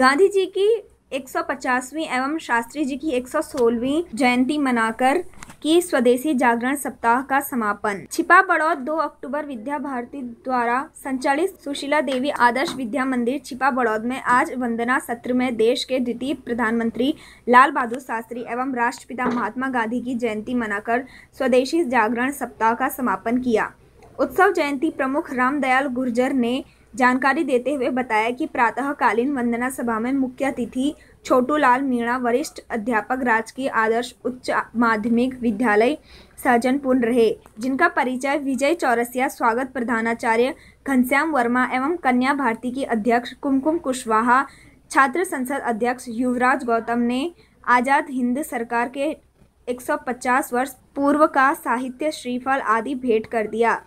गांधी जी की 150वीं एवं शास्त्री जी की 116वीं जयंती मनाकर की स्वदेशी जागरण सप्ताह का समापन छिपा बड़ौद 2 अक्टूबर विद्या भारती द्वारा संचालित सुशीला देवी आदर्श विद्या मंदिर छिपा बड़ौद में आज वंदना सत्र में देश के द्वितीय प्रधानमंत्री लाल बहादुर शास्त्री एवं राष्ट्रपिता महात्मा गांधी की जयंती मनाकर स्वदेशी जागरण सप्ताह का समापन किया उत्सव जयंती प्रमुख रामदयाल गुर्जर ने जानकारी देते हुए बताया कि प्रातःकालीन वंदना सभा में मुख्य अतिथि छोटूलाल मीणा वरिष्ठ अध्यापक राजकीय आदर्श उच्च माध्यमिक विद्यालय सहजनपुर रहे जिनका परिचय विजय चौरसिया स्वागत प्रधानाचार्य घनश्याम वर्मा एवं कन्या भारती की अध्यक्ष कुमकुम कुशवाहा छात्र संसद अध्यक्ष युवराज गौतम ने आज़ाद हिंद सरकार के 150 वर्ष पूर्व का साहित्य श्रीफल आदि भेंट कर दिया